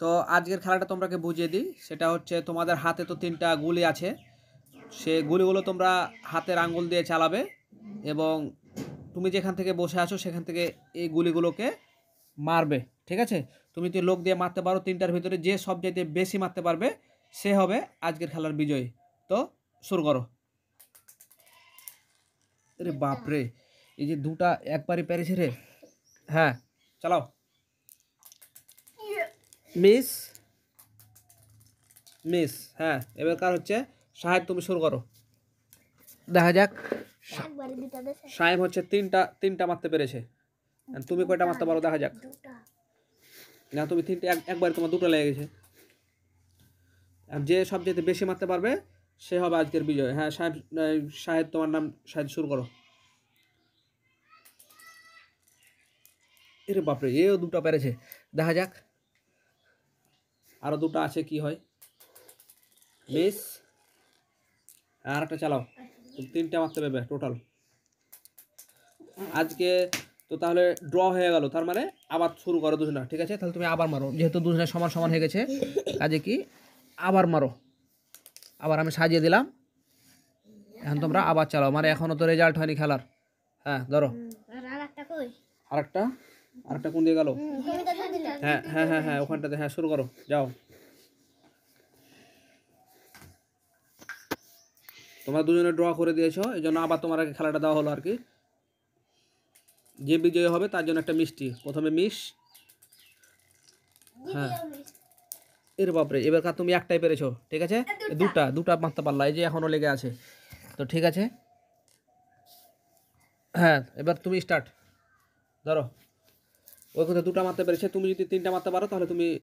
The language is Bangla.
তো আজকের খেলাটা তোমরাকে বুঝিয়ে দিই সেটা হচ্ছে তোমাদের হাতে তো তিনটা গুলি আছে সে গুলিগুলো তোমরা হাতের আঙ্গুল দিয়ে চালাবে এবং তুমি যেখান থেকে বসে আছো সেখান থেকে এই গুলিগুলোকে মারবে ঠিক আছে তুমি তো লোক দিয়ে মারতে পারো তিনটার ভিতরে যে সব যাইতে বেশি মারতে পারবে সে হবে আজকের খেলার বিজয়ী তো শুরু করো আরে বাপরে এই যে দুটা একবারই পেরেছে রে হ্যাঁ চালাও মিস মিস হ্যাঁ এবার কার হচ্ছে সাহেব তুমি শুরু করো দেখা যাক সাহেব হচ্ছে তিনটা তিনটা মারতে পেরেছে তুমি কয়টা মারতে পারো দেখা যাক না তুমি তিনটা একবার তোমার দুটো লেগে গেছে যে সব যেতে বেশি মারতে পারবে সে হবে আজকের বিজয় হ্যাঁ সাহেব সাহেব তোমার নাম সাহেব শুরু করো এরে বাপরে এও দুটো পেরেছে দেখা যাক আরও দুটো আছে কি হয় বেশ আর একটা চালাও তিনটা মারতে পারবে টোটাল আজকে তো তাহলে ড্র হয়ে গেল তার মানে আবার শুরু করো দুজনা ঠিক আছে তাহলে তুমি আবার মারো যেহেতু দুজনের সমান সমান হয়ে গেছে কাজে কি আবার মারো আবার আমি সাজিয়ে দিলাম এখন তোমরা আবার চালাও মানে এখনও তো রেজাল্ট হয়নি খেলার হ্যাঁ ধরো আর একটা আরেকটা কোন দিয়ে গেল হ্যাঁ হ্যাঁ হ্যাঁ হ্যাঁ ওখানটাতে হ্যাঁ শুরু করো যাও তোমরা দুজনে ড্র করে দিয়েছো এই জন্য আবার তোমার আগে খেলাটা দেওয়া হলো আর কি যে বিজয়ী হবে তার জন্য একটা মিষ্টি প্রথমে মিশ হ্যাঁ এর বাপরে এবার তুমি একটাই পেরেছো ঠিক আছে দুটা দুটা বাঁধতে পারলো এই যে এখনও লেগে আছে তো ঠিক আছে হ্যাঁ এবার তুমি স্টার্ট ধরো ওই কথা দুটো মারতে পেরেছে তুমি যদি তিনটা মারতে পারো তাহলে তুমি